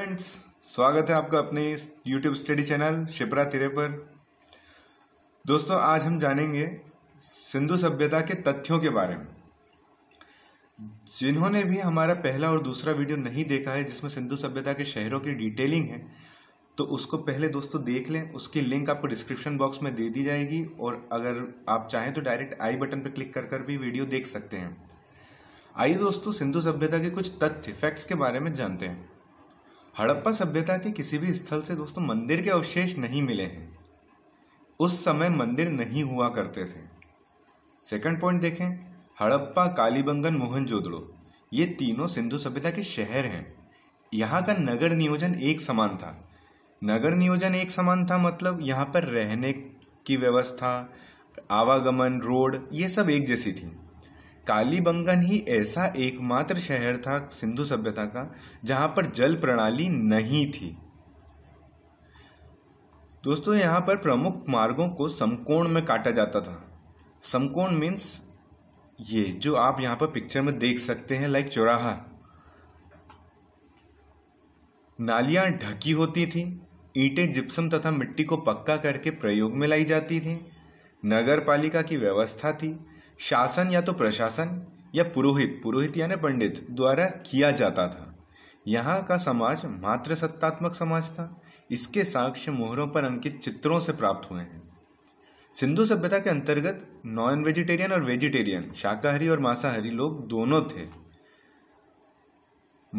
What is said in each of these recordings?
students स्वागत है आपका अपने यूट्यूब स्टडी चैनल शिप्रा तिरे पर दोस्तों आज हम जानेंगे सिंधु सभ्यता के तथ्यों के बारे में जिन्होंने भी हमारा पहला और दूसरा वीडियो नहीं देखा है जिसमें सिंधु सभ्यता के शहरों की डिटेलिंग है तो उसको पहले दोस्तों देख लें उसकी लिंक आपको डिस्क्रिप्शन बॉक्स में दे दी जाएगी और अगर आप चाहें तो डायरेक्ट आई बटन पर क्लिक कर कर भी वीडियो देख सकते हैं आइए दोस्तों सिंधु सभ्यता के कुछ तथ्य फैक्ट्स के बारे में जानते हैं हड़प्पा सभ्यता के किसी भी स्थल से दोस्तों मंदिर के अवशेष नहीं मिले हैं उस समय मंदिर नहीं हुआ करते थे सेकंड पॉइंट देखें हड़प्पा कालीबंगन मोहनजोदड़ो ये तीनों सिंधु सभ्यता के शहर हैं यहाँ का नगर नियोजन एक समान था नगर नियोजन एक समान था मतलब यहाँ पर रहने की व्यवस्था आवागमन रोड ये सब एक जैसी थी कालीबंगन ही ऐसा एकमात्र शहर था सिंधु सभ्यता का जहां पर जल प्रणाली नहीं थी दोस्तों यहां पर प्रमुख मार्गों को समकोण में काटा जाता था समकोण मीन्स ये जो आप यहां पर पिक्चर में देख सकते हैं लाइक चौराहा नालियां ढकी होती थी ईंटें जिप्सम तथा मिट्टी को पक्का करके प्रयोग में लाई जाती थी नगर पालिका की व्यवस्था थी शासन या तो प्रशासन या पुरोहित पुरोहित यानी पंडित द्वारा किया जाता था यहाँ का समाज मात्र सत्तात्मक समाज था इसके साक्ष्य मोहरों पर अंकित चित्रों से प्राप्त हुए हैं सिंधु सभ्यता के अंतर्गत नॉन वेजिटेरियन और वेजिटेरियन शाकाहारी और मांसाहारी लोग दोनों थे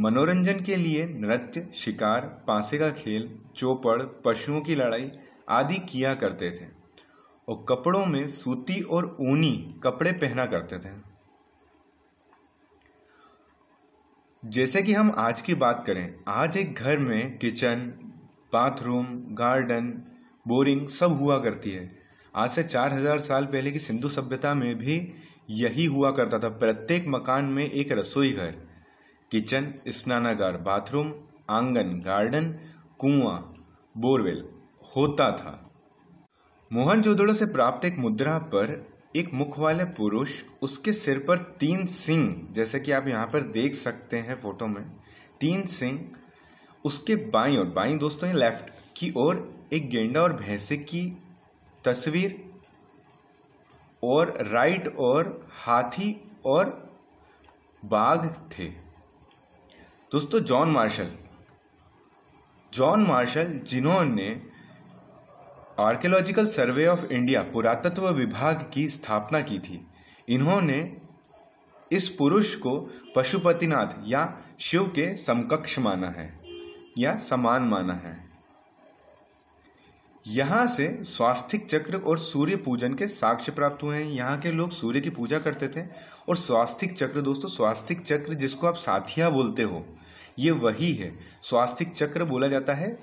मनोरंजन के लिए नृत्य शिकार पांसे का खेल चौपड़ पशुओं की लड़ाई आदि किया करते थे और कपड़ों में सूती और ऊनी कपड़े पहना करते थे जैसे कि हम आज की बात करें आज एक घर में किचन बाथरूम गार्डन बोरिंग सब हुआ करती है आज से चार हजार साल पहले की सिंधु सभ्यता में भी यही हुआ करता था प्रत्येक मकान में एक रसोई घर किचन स्नानागार बाथरूम आंगन गार्डन कुआं बोरवेल होता था मोहनजोदड़ो से प्राप्त एक मुद्रा पर एक मुख वाले पुरुष उसके सिर पर तीन सिंह जैसे कि आप यहाँ पर देख सकते हैं फोटो में तीन सिंह उसके बाई और बाई दोस्तों ये लेफ्ट की ओर एक गेंडा और भैंसे की तस्वीर और राइट और हाथी और बाघ थे दोस्तों जॉन मार्शल जॉन मार्शल जिन्होंने आर्कियोलॉजिकल सर्वे ऑफ इंडिया पुरातत्व विभाग की स्थापना की थी इन्होंने इस पुरुष को पशुपतिनाथ या शिव के समकक्ष माना है या समान माना है यहाँ से स्वास्थिक चक्र और सूर्य पूजन के साक्ष्य प्राप्त हुए हैं यहाँ के लोग सूर्य की पूजा करते थे और स्वास्थिक चक्र दोस्तों स्वास्थिक चक्र जिसको आप साथिया बोलते हो ये वही है स्वास्थिक चक्र बोला जाता है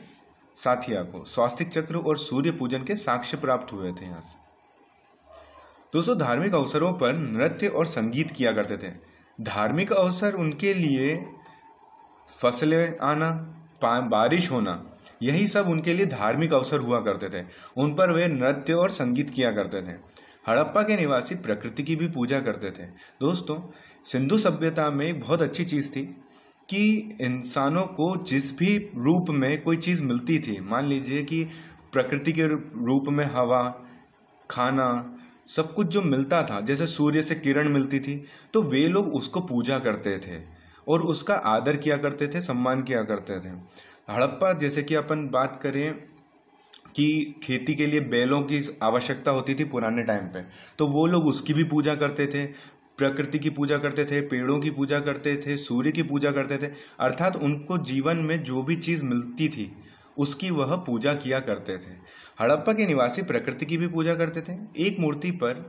साथिया को स्वास्थ्य चक्र और सूर्य पूजन के साक्ष्य प्राप्त हुए थे यहाँ से दोस्तों धार्मिक अवसरों पर नृत्य और संगीत किया करते थे धार्मिक अवसर उनके लिए फसलें आना बारिश होना यही सब उनके लिए धार्मिक अवसर हुआ करते थे उन पर वे नृत्य और संगीत किया करते थे हड़प्पा के निवासी प्रकृति की भी पूजा करते थे दोस्तों सिंधु सभ्यता में एक बहुत अच्छी चीज़ थी कि इंसानों को जिस भी रूप में कोई चीज़ मिलती थी मान लीजिए कि प्रकृति के रूप में हवा खाना सब कुछ जो मिलता था जैसे सूर्य से किरण मिलती थी तो वे लोग उसको पूजा करते थे और उसका आदर किया करते थे सम्मान किया करते थे हड़प्पा जैसे कि अपन बात करें कि खेती के लिए बैलों की आवश्यकता होती थी पुराने टाइम पे तो वो लोग उसकी भी पूजा करते थे प्रकृति की पूजा करते थे पेड़ों की पूजा करते थे सूर्य की पूजा करते थे अर्थात उनको जीवन में जो भी चीज़ मिलती थी उसकी वह पूजा किया करते थे हड़प्पा के निवासी प्रकृति की भी पूजा करते थे एक मूर्ति पर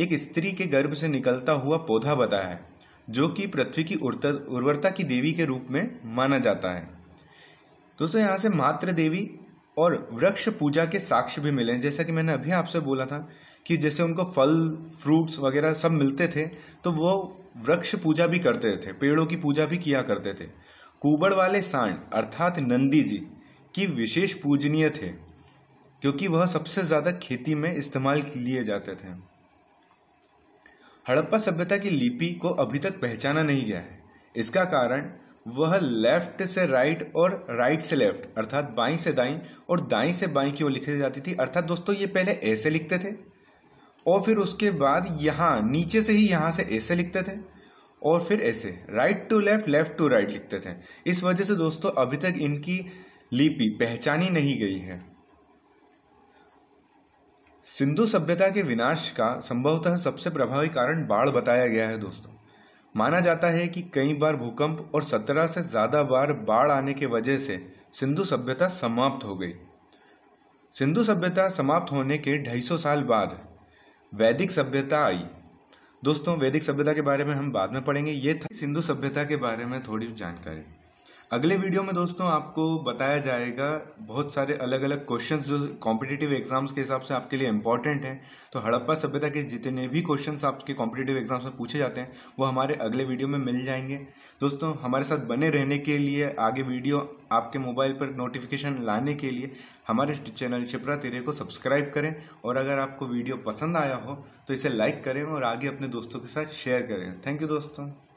एक स्त्री के गर्भ से निकलता हुआ पौधा बताया है जो कि पृथ्वी की उर्वरता की देवी के रूप में माना जाता है दोस्तों यहाँ से मातृ देवी और वृक्ष पूजा के साक्ष्य भी मिले जैसा कि मैंने अभी आपसे बोला था कि जैसे उनको फल फ्रूट्स वगैरह सब मिलते थे तो वो वृक्ष पूजा भी करते थे पेड़ों की पूजा भी किया करते थे कुबड़ वाले सांड अर्थात नंदी जी की विशेष पूजनीय थे क्योंकि वह सबसे ज़्यादा खेती में इस्तेमाल लिए जाते थे हड़प्पा सभ्यता की लिपि को अभी तक पहचाना नहीं गया है इसका कारण वह लेफ्ट से राइट और राइट से लेफ्ट अर्थात बाई से दाई और दाई से बाई की ओर लिखी जाती थी अर्थात दोस्तों ये पहले ऐसे लिखते थे और फिर उसके बाद यहाँ नीचे से ही यहाँ से ऐसे लिखते थे और फिर ऐसे right to left left to right लिखते थे इस वजह से दोस्तों अभी तक इनकी लिपि पहचानी नहीं गई है सिंधु सभ्यता के विनाश का संभवतः सबसे प्रभावी कारण बाढ़ बताया गया है दोस्तों माना जाता है कि कई बार भूकंप और सत्रह से ज़्यादा बार बाढ़ आने के वजह से सिंधु सभ्यता समाप्त हो गई सिंधु सभ्यता समाप्त होने के 250 साल बाद वैदिक सभ्यता आई दोस्तों वैदिक सभ्यता के बारे में हम बाद में पढ़ेंगे ये था सिंधु सभ्यता के बारे में थोड़ी जानकारी अगले वीडियो में दोस्तों आपको बताया जाएगा बहुत सारे अलग अलग क्वेश्चंस जो कॉम्पिटेटिव एग्जाम्स के हिसाब से आपके लिए इंपॉर्टेंट हैं तो हड़प्पा सभ्यता के जितने भी क्वेश्चंस आपके कॉम्पिटेटिव एग्जाम्स में पूछे जाते हैं वो हमारे अगले वीडियो में मिल जाएंगे दोस्तों हमारे साथ बने रहने के लिए आगे वीडियो आपके मोबाइल पर नोटिफिकेशन लाने के लिए हमारे चैनल छिपरा तेरे को सब्सक्राइब करें और अगर आपको वीडियो पसंद आया हो तो इसे लाइक करें और आगे अपने दोस्तों के साथ शेयर करें थैंक यू दोस्तों